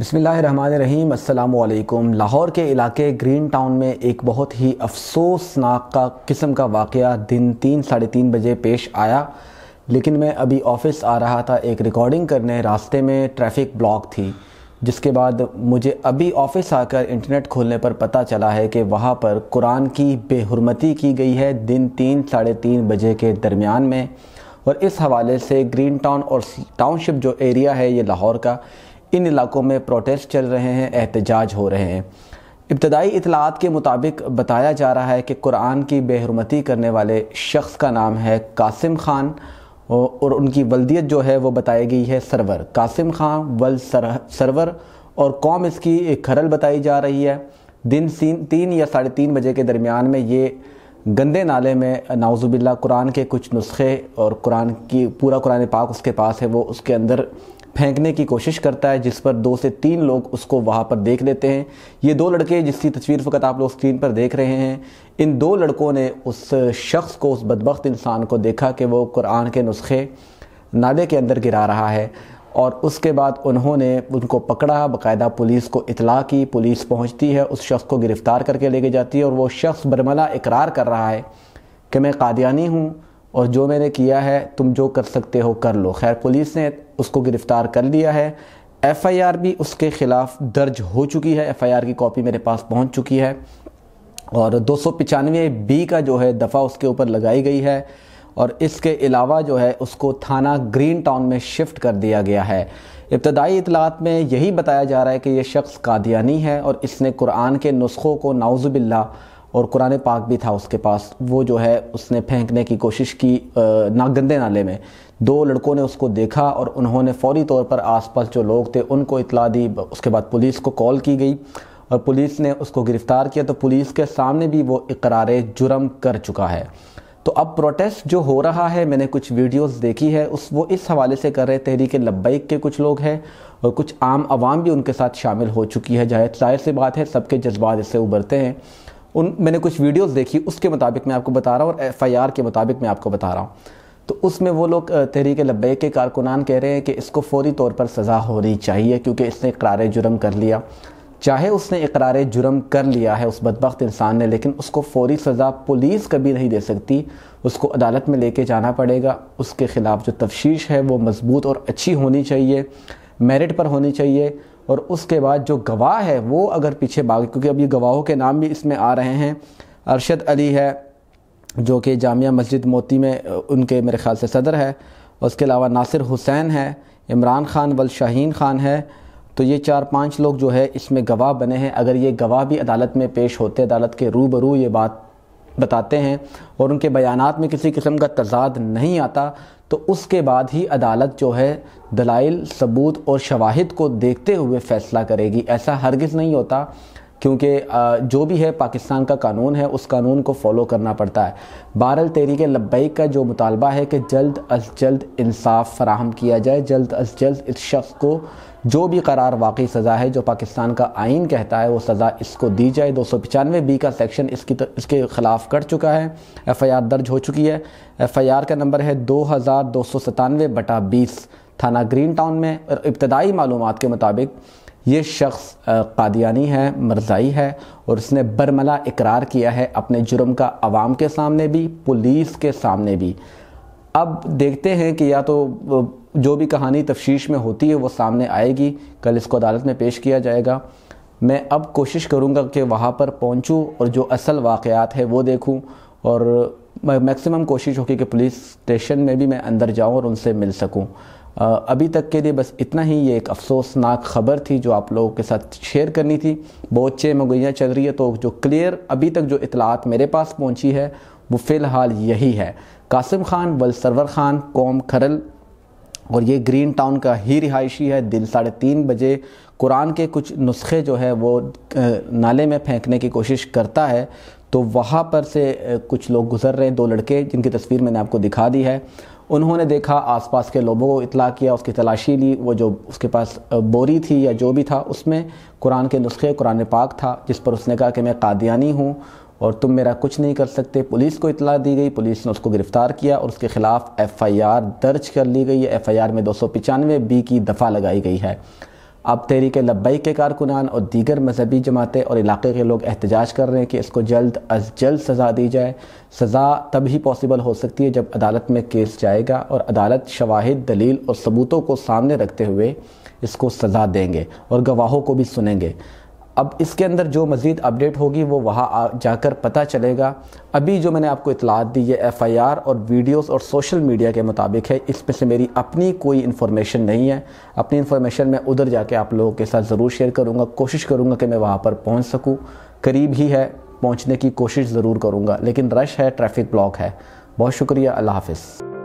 बसमीम अल्लाम लाहौर के इलाके ग्रीन टाउन में एक बहुत ही अफसोसनाक का किस्म का वाक़ दिन तीन साढ़े तीन बजे पेश आया लेकिन मैं अभी ऑफ़िस आ रहा था एक रिकॉर्डिंग करने रास्ते में ट्रैफिक ब्लॉक थी जिसके बाद मुझे अभी ऑफ़िस आकर इंटरनेट खोलने पर पता चला है कि वहाँ पर कुरान की बेहरमती की गई है दिन तीन साढ़े तीन बजे के दरमियान में और इस हवाले से ग्रीन टाउन और टाउनशिप जो एरिया है ये लाहौर का इन इलाकों में प्रोटेस्ट चल रहे हैं एहतजाज हो रहे हैं इब्तदाई इतलात के मुताबिक बताया जा रहा है कि कुरान की बेहरमती करने वाले शख्स का नाम है कासिम ख़ान और उनकी वल्दियत जो है वो बताई गई है सरवर कासिम ख़ान वल सर, सरवर और कौम इसकी खरल बताई जा रही है दिन तीन या साढ़े तीन बजे के दरमियान में ये गंदे नाले में नाउजुबिल्ला कुरान के कुछ नुस्खे और कुरान की पूरा कुरान पाक उसके पास है वो उसके अंदर फेंकने की कोशिश करता है जिस पर दो से तीन लोग उसको वहाँ पर देख लेते हैं ये दो लड़के जिसकी तस्वीर फ़कत आप लोग स्क्रीन पर देख रहे हैं इन दो लड़कों ने उस शख्स को उस बदबخت इंसान को देखा कि वो कुरान के नुस्खे नाले के अंदर गिरा रहा है और उसके बाद उन्होंने उनको पकड़ा बाकायदा पुलिस को इतला की पुलिस पहुंचती है उस शख्स को गिरफ़्तार करके लेके जाती है और वो शख्स बरमला इकरार कर रहा है कि मैं कादियानी हूँ और जो मैंने किया है तुम जो कर सकते हो कर लो खैर पुलिस ने उसको गिरफ़्तार कर लिया है एफआईआर भी उसके ख़िलाफ़ दर्ज हो चुकी है एफआईआर की कॉपी मेरे पास पहुंच चुकी है और दो बी का जो है दफ़ा उसके ऊपर लगाई गई है और इसके अलावा जो है उसको थाना ग्रीन टाउन में शिफ्ट कर दिया गया है इब्तदाई इतलात में यही बताया जा रहा है कि यह शख्स कादियानी है और इसने कुरान के नुस्खों को नाउजुबिल्ला और कुरान पाक भी था उसके पास वो जो है उसने फेंकने की कोशिश की ना गंदे नाले में दो लड़कों ने उसको देखा और उन्होंने फौरी तौर पर आसपास जो लोग थे उनको इतला दी उसके बाद पुलिस को कॉल की गई और पुलिस ने उसको गिरफ़्तार किया तो पुलिस के सामने भी वो इकरार जुर्म कर चुका है तो अब प्रोटेस्ट जो हो रहा है मैंने कुछ वीडियोस देखी है उस वो इस हवाले से कर रहे तहरीक लब्बैक के कुछ लोग हैं और कुछ आम आवाम भी उनके साथ शामिल हो चुकी है जाहिर जाहिर सी बात है सबके जज्बात इससे उबरते हैं उन मैंने कुछ वीडियोस देखी उसके मुताबिक मैं आपको बता रहा हूँ और आर के मुताबिक मैं आपको बता रहा हूँ तो उसमें वो लोग तहरीक लब्बैक के कारकुनान कह रहे हैं कि इसको फौरी तौर पर सज़ा होनी चाहिए क्योंकि इसने करार जुर्म कर लिया चाहे उसने इकरार जुर्म कर लिया है उस बदबक इंसान ने लेकिन उसको फौरी सज़ा पुलिस कभी नहीं दे सकती उसको अदालत में लेके जाना पड़ेगा उसके ख़िलाफ़ जो तफ्शीश है वो मजबूत और अच्छी होनी चाहिए मेरिट पर होनी चाहिए और उसके बाद जो गवाह है वो अगर पीछे भागे क्योंकि अब ये गवाहों के नाम भी इसमें आ रहे हैं अरशद अली है जो कि जामिया मस्जिद मोती में उनके मेरे ख्याल से सदर है उसके अलावा नासिर हुसैन है इमरान खान वल शाहीन खान है तो ये चार पांच लोग जो है इसमें गवाह बने हैं अगर ये गवाह भी अदालत में पेश होते अदालत के रूबरू ये बात बताते हैं और उनके बयान में किसी किस्म का तजाद नहीं आता तो उसके बाद ही अदालत जो है दलाइल सबूत और शवाहद को देखते हुए फ़ैसला करेगी ऐसा हरगिज़ नहीं होता क्योंकि जो भी है पाकिस्तान का कानून है उस कानून को फॉलो करना पड़ता है बारल तहरीक लब्बैक का जो मुतालबा है कि जल्द अज जल्द इंसाफ फराहम किया जाए जल्द अज जल्द इस शख्स को जो भी करार वाकई सज़ा है जो पाकिस्तान का आइन कहता है वो सज़ा इसको दी जाए दो सौ पचानवे बी का सेक्शन इसकी तो, इसके ख़िलाफ़ कर चुका है एफ़ आई आर दर्ज हो चुकी है एफ़ आई आर का नंबर है दो हज़ार दो सौ सतानवे बटा बीस थाना ग्रीन टाउन में इब्तदाई मालूम के मुताबिक ये शख्स कादियानी है मरजाई है और उसने बरमला इकरार किया है अपने जुर्म का आवाम के सामने भी पुलिस के सामने भी अब देखते हैं कि या तो जो भी कहानी तफ्श में होती है वो सामने आएगी कल इसको अदालत में पेश किया जाएगा मैं अब कोशिश करूँगा कि वहाँ पर पहुँचूँ और जो असल वाक़ है वो देखूँ और मैक्सिमम कोशिश होगी कि पुलिस स्टेशन में भी मैं अंदर जाऊं और उनसे मिल सकूं अभी तक के लिए बस इतना ही ये एक अफसोसनाक खबर थी जो आप लोगों के साथ शेयर करनी थी बहुत चे मगैयाँ चल रही है तो जो क्लियर अभी तक जो इतलात मेरे पास पहुँची है वो फ़िलहाल यही है कासिम खान वल सरवर खान कौम खरल और ये ग्रीन टाउन का ही रिहायशी है दिन साढ़े तीन बजे कुरान के कुछ नुस्खे जो है वो नाले में फेंकने की कोशिश करता है तो वहाँ पर से कुछ लोग गुजर रहे हैं दो लड़के जिनकी तस्वीर मैंने आपको दिखा दी है उन्होंने देखा आसपास के लोगों को इतला किया उसकी तलाशी ली वो जो उसके पास बोरी थी या जो भी था उसमें कुरान के नुस्खे कुरान पाक था जिस पर उसने कहा कि मैं कादियानी हूँ और तुम मेरा कुछ नहीं कर सकते पुलिस को इतला दी गई पुलिस ने उसको गिरफ़्तार किया और उसके ख़िलाफ़ एफ़ आई आर दर्ज कर ली गई है एफ़ आई आर में दो सौ पचानवे बी की दफ़ा लगाई गई है अब तहरीक लब्बई के कारकुनान और दीगर मजहबी जमातें और इलाके के लोग एहतजाज कर रहे हैं कि इसको जल्द अज जल्द सज़ा दी जाए सज़ा तब ही पॉसिबल हो सकती है जब अदालत में केस जाएगा और अदालत शवाहिद दलील और सबूतों को सामने रखते हुए इसको सज़ा देंगे और गवाहों को भी सुनेंगे अब इसके अंदर जो मज़ीद अपडेट होगी वो वहाँ जाकर पता चलेगा अभी जो मैंने आपको इतलात दी ये एफ़ आई आर और वीडियोस और सोशल मीडिया के मुताबिक है इसमें से मेरी अपनी कोई इन्फॉर्मेशन नहीं है अपनी इन्फॉर्मेशन मैं उधर जाके आप लोगों के साथ ज़रूर शेयर करूँगा कोशिश करूँगा कि मैं वहाँ पर पहुँच सकूँ करीब ही है पहुँचने की कोशिश ज़रूर करूँगा लेकिन रश है ट्रैफिक ब्लॉक है बहुत शुक्रिया अल्लाह हाफिज़